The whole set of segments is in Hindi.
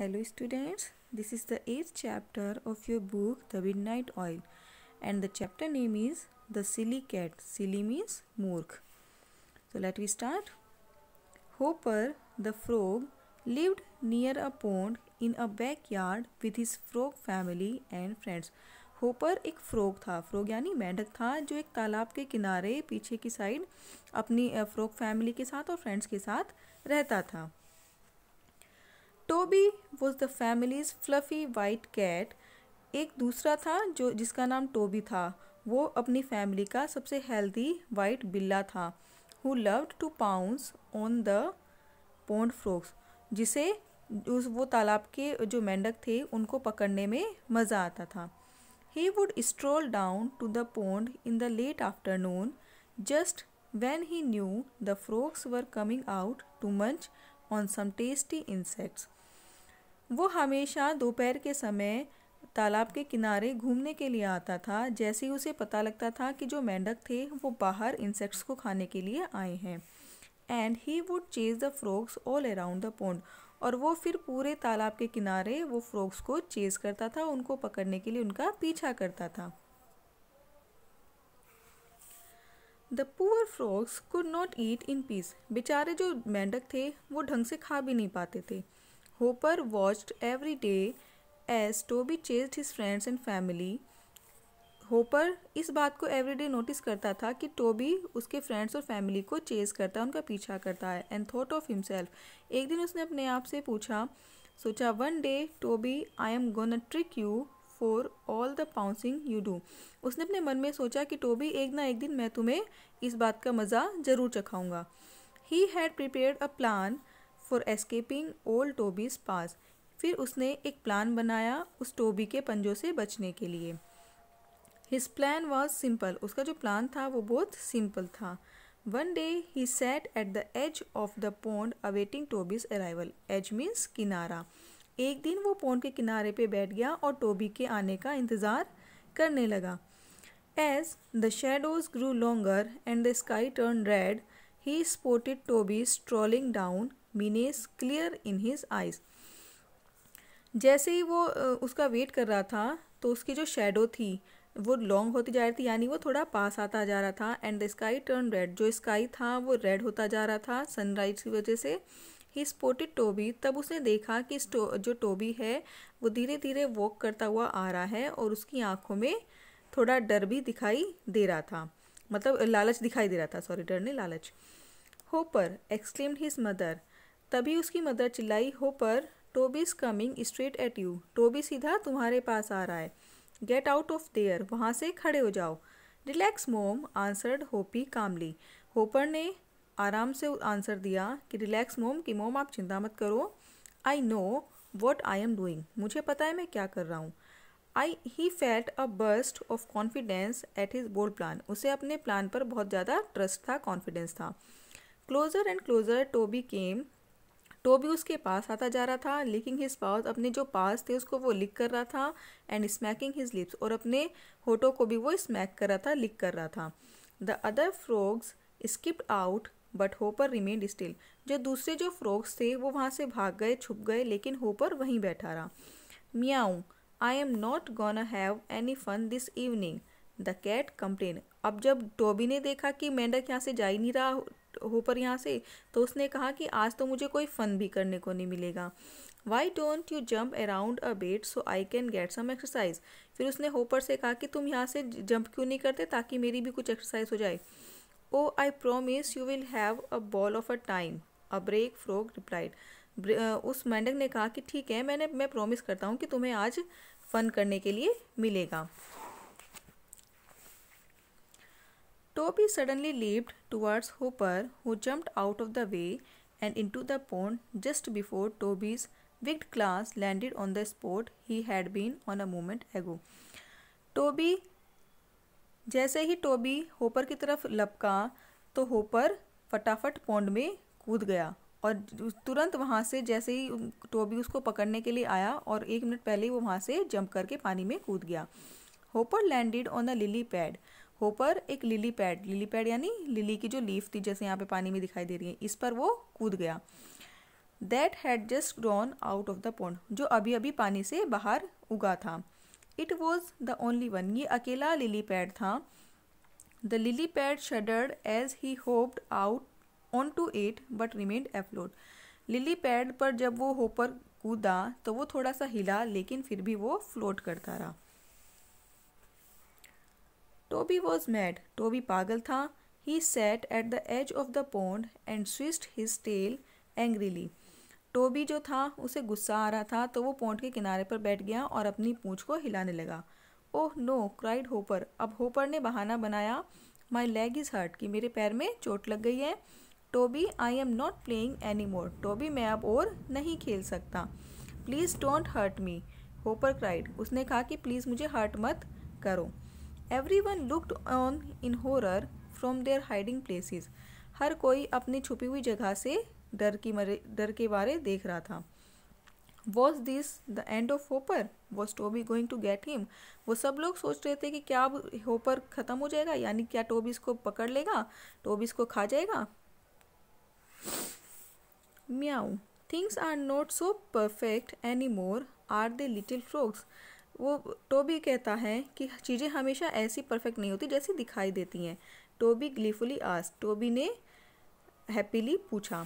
Hello students, this is the 8th chapter of your book The Midnight Oil and the chapter name is The Silly Cat. Silly means Moork. So let we start. Hopper the frog lived near a pond in a backyard with his frog family and friends. Hopper एक फ्रॉग था फ्रॉग यानी मेंढक था जो एक तालाब के किनारे पीछे की साइड अपनी फ्रॉग फैमिली के साथ और फ्रेंड्स के साथ रहता था Toby was the family's fluffy white cat एक दूसरा था जो जिसका नाम टोबी था वो अपनी फैमिली का सबसे हेल्दी वाइट बिल्ला था who loved to pounce on the pond frogs जिसे उस वो तालाब के जो मेंढक थे उनको पकड़ने में मज़ा आता था he would stroll down to the pond in the late afternoon just when he knew the frogs were coming out to munch on some tasty insects वो हमेशा दोपहर के समय तालाब के किनारे घूमने के लिए आता था जैसे ही उसे पता लगता था कि जो मेंढक थे वो बाहर इंसेक्ट्स को खाने के लिए आए हैं and he would chase the frogs all around the pond और वो फिर पूरे तालाब के किनारे वो फ्रॉग्स को चेज करता था उनको पकड़ने के लिए उनका पीछा करता था the poor frogs could not eat in peace बेचारे जो मेंढक थे वो ढंग से खा भी नहीं पाते थे Hopper watched every day as Toby chased his friends and family. Hopper इस बात को एवरीडे नोटिस करता था कि टोबी उसके फ्रेंड्स और फैमिली को चेज करता है उनका पीछा करता है एंड थॉट ऑफ हिमसेल्फ एक दिन उसने अपने आप से पूछा सोचा one day Toby I am gonna trick you for all the pouncing you do उसने अपने मन में सोचा कि टोबी एक ना एक दिन मैं तुम्हें इस बात का मज़ा ज़रूर चखाऊँगा he had prepared a plan for escaping old Toby's पास फिर उसने एक प्लान बनाया उस टोबी के पंजों से बचने के लिए हिज प्लान वॉज सिंपल उसका जो प्लान था वो बहुत सिंपल था one day he sat at the edge of the pond awaiting Toby's arrival edge means किनारा एक दिन वो पोंड के किनारे पे बैठ गया और टोबी के आने का इंतज़ार करने लगा as the shadows grew longer and the sky turn red he spotted Toby strolling down menace clear in his eyes जैसे ही वो उसका वेट कर रहा था तो उसकी जो शेडो थी वो लॉन्ग होती जा रही थी यानी वो थोड़ा पास आता जा रहा था and the sky turn red जो स्काई था वो रेड होता जा रहा था सनराइज की वजह से ही स्पोटेड टोबी तब उसने देखा कि टो, जो टोबी है वो धीरे धीरे वॉक करता हुआ आ रहा है और उसकी आंखों में थोड़ा डर भी दिखाई दे रहा था मतलब लालच दिखाई दे रहा था सॉरी डर नहीं लालच होपर एक्सक्लेम्ड हिज मदर तभी उसकी मदर चिल्लाई Hopper Toby is coming straight at you Toby सीधा तुम्हारे पास आ रहा है गेट आउट ऑफ देयर वहाँ से खड़े हो जाओ रिलैक्स मोम आंसर्ड होपी कामली होपर ने आराम से आंसर दिया कि रिलैक्स मोम कि मोम आप चिंता मत करो I know what I am doing मुझे पता है मैं क्या कर रहा हूँ I he felt a burst of confidence at his bold plan उसे अपने प्लान पर बहुत ज़्यादा ट्रस्ट था कॉन्फिडेंस था closer and closer Toby came Toby उसके पास आता जा रहा था लिकिंग हिज पाउस अपने जो पास थे उसको वो लिक कर रहा था एंड स्मैकिंग हिज लिप्स और अपने होठों को भी वो स्मैक कर रहा था लिक कर रहा था the other frogs skipped out but Hopper remained still जो दूसरे जो फ्रॉग्स थे वो वहाँ से भाग गए छुप गए लेकिन होपर वहीं बैठा रहा meow I am not gonna have any fun this evening the cat complain अब जब टोबी ने देखा कि मेंढक यहाँ से जा ही नहीं रहा होकर यहाँ से तो उसने कहा कि आज तो मुझे कोई फ़न भी करने को नहीं मिलेगा why don't you jump around a bit so I can get some exercise फिर उसने होपर से कहा कि तुम यहाँ से जंप क्यों नहीं करते ताकि मेरी भी कुछ एक्सरसाइज हो जाए oh I promise you will have a ball of a time a brave frog replied उस मेंढक ने कहा कि ठीक है मैंने मैं प्रॉमिस करता हूँ कि तुम्हें आज फ़न करने के लिए मिलेगा Toby suddenly leaped towards Hooper, who jumped out of the way and into the pond just before Toby's wicked claws landed on the spot he had been on a moment ago. Toby, जैसे ही Toby होपर की तरफ लपका तो होपर फटाफट पौंड में कूद गया और तुरंत वहाँ से जैसे ही टोबी उसको पकड़ने के लिए आया और एक मिनट पहले ही वो वहाँ से जंप करके पानी में कूद गया Hopper landed on the lily pad Hopper एक लिली पैड लिली पैड यानी लिली की जो लीफ थी जैसे यहाँ पे पानी में दिखाई दे रही है इस पर वो कूद गया that had just grown out of the pond जो अभी अभी पानी से बाहर उगा था it was the only one ये अकेला लिली पैड था the lily pad shuddered as he hopped out onto it but remained afloat lily pad पर जब वो होपर कूदा तो वो थोड़ा सा हिला लेकिन फिर भी वो फ्लोट करता रहा टोबी वॉज मैड टोबी पागल था. He sat at the edge of the pond and swished his tail angrily Toby जो था उसे गुस्सा आ रहा था तो वो पोंड के किनारे पर बैठ गया और अपनी पूँछ को हिलाने लगा ओह नो क्राइड होपर अब होपर ने बहाना बनाया माई लेग इज़ हर्ट कि मेरे पैर में चोट लग गई है Toby I am not playing any more Toby मैं अब और नहीं खेल सकता please don't hurt me Hopper cried उसने कहा कि प्लीज़ मुझे हर्ट मत करो everyone looked on in horror from their hiding places हर कोई अपनी छुपी हुई जगह से डर की मरे डर के बारे देख रहा था was this the end of Hopper was Toby going to get him वो सब लोग सोच रहे थे कि क्या अब होपर ख़त्म हो जाएगा यानी क्या टोबी इसको पकड़ लेगा टोबी इसको खा जाएगा म्याऊ things are not so perfect any more are the little frogs वो टोबी कहता है कि चीज़ें हमेशा ऐसी परफेक्ट नहीं होती जैसी दिखाई देती हैं टोबी ग्लीफुली आस टोबी ने हैप्पीली पूछा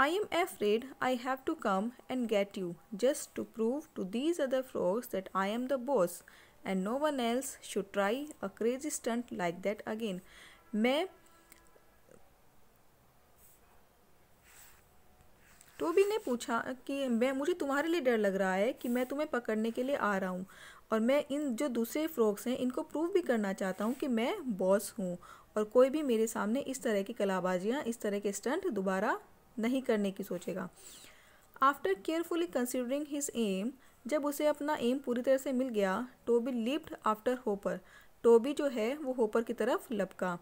I am afraid I have to come and get you just to prove to these other frogs that I am the boss and no one else should try a crazy stunt like that again मैं टोबी तो ने पूछा कि मैं मुझे तुम्हारे लिए डर लग रहा है कि मैं तुम्हें पकड़ने के लिए आ रहा हूँ और मैं इन जो दूसरे फ्रॉक्स हैं इनको प्रूव भी करना चाहता हूँ कि मैं बॉस हूँ और कोई भी मेरे सामने इस तरह की कलाबाजियाँ इस तरह के स्टंट दोबारा नहीं करने की सोचेगा after carefully considering his aim जब उसे अपना एम पूरी तरह से मिल गया Toby leaped after Hopper Toby जो है वो होपर की तरफ लपका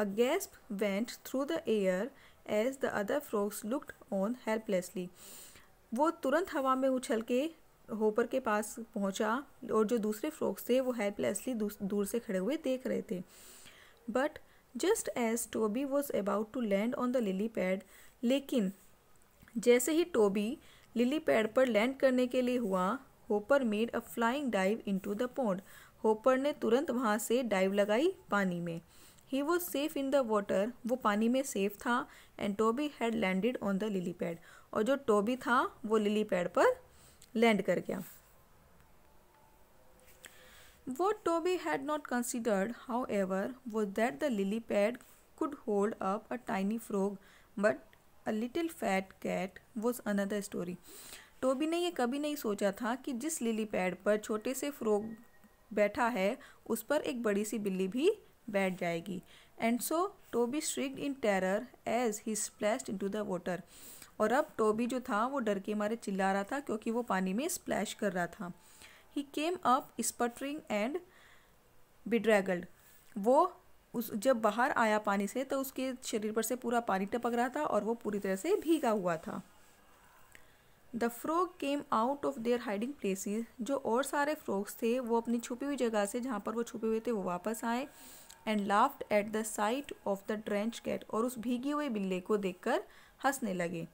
a gasp went through the air as the other frogs looked on helplessly वो तुरंत हवा में उछल के होपर के पास पहुंचा और जो दूसरे फ्रॉक्स थे वो हेल्पलेसली दूर से खड़े हुए देख रहे थे but just as Toby was about to land on the lily pad लेकिन जैसे ही टोबी लिली पैड पर लैंड करने के लिए हुआ Hopper made a flying dive into the pond Hopper ने तुरंत वहाँ से डाइव लगाई पानी में he was safe in the water वो पानी में सेफ था and Toby had landed on the lily pad और जो टोबी था वो लिली पैड पर लैंड कर गया वो Toby had not considered however वो that the lily pad could hold up a tiny frog but a little fat cat was another story Toby ने यह कभी नहीं सोचा था कि जिस लिली पैड पर छोटे से फ्रॉग बैठा है उस पर एक बड़ी सी बिल्ली भी बैठ जाएगी and so Toby shrieked in terror as he splashed into the water और अब टोबी जो था वो डर के मारे चिल्ला रहा था क्योंकि वो पानी में स्प्लैश कर रहा था he came up sputtering and bedraggled वो उस जब बाहर आया पानी से तो उसके शरीर पर से पूरा पानी टपक रहा था और वो पूरी तरह से भीगा हुआ था the frog came out of their hiding places जो और सारे फ्रॉग्स थे वो अपनी छुपी हुई जगह से जहाँ पर वो छुपे हुए थे वो वापस आए and laughed at the sight of the drench cat और उस भीगी हुई बिल्ले को देखकर हंसने लगे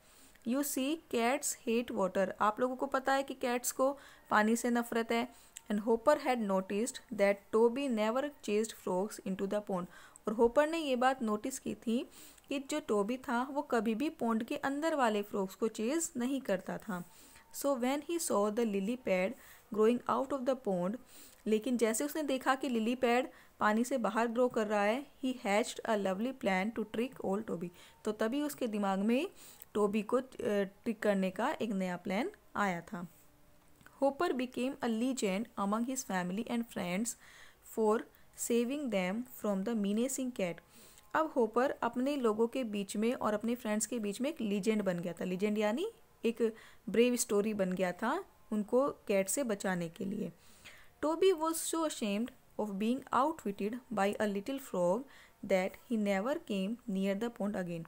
you see cats hate water आप लोगों को पता है कि कैट्स को पानी से नफरत है and Hopper had noticed that Toby never chased frogs to the pond और होपर ने ये बात नोटिस की थी कि जो टोबी था वो कभी भी पोंड के अंदर वाले फ्रॉग्स को चेज नहीं करता था so when he saw the lily pad growing out of the pond लेकिन जैसे उसने देखा कि लिली पैड पानी से बाहर ग्रो कर रहा है he hatched a lovely plan to trick old Toby तो तभी उसके दिमाग में टोबी को ट्रिक करने का एक नया प्लान आया था Hopper became a legend among his family and friends for saving them from the menacing cat अब होपर अपने लोगों के बीच में और अपने फ्रेंड्स के बीच में एक लीजेंड बन गया था लीजेंड यानी एक ब्रेव स्टोरी बन गया था उनको कैट से बचाने के लिए Toby was so ashamed of being outwitted by a little frog that he never came near the pond again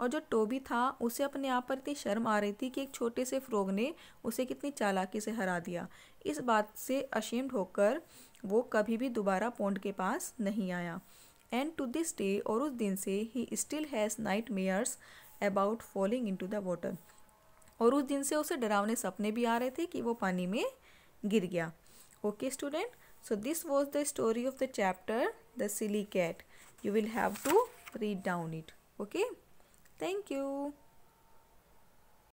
और जो टोबी था उसे अपने आप पर इतनी शर्म आ रही थी कि एक छोटे से फ्रॉग ने उसे कितनी चालाकी से हरा दिया इस बात से अशेम्ड होकर वो कभी भी दोबारा पोंड के पास नहीं आया एंड टू दिस डे और उस दिन से he still has nightmares about falling into the water और उस दिन से उसे डरावने सपने भी आ रहे थे कि वो पानी में गिर गया okay okay, student So this was the story of the chapter The Silly Cat. You will have to read down it. Okay. Thank you.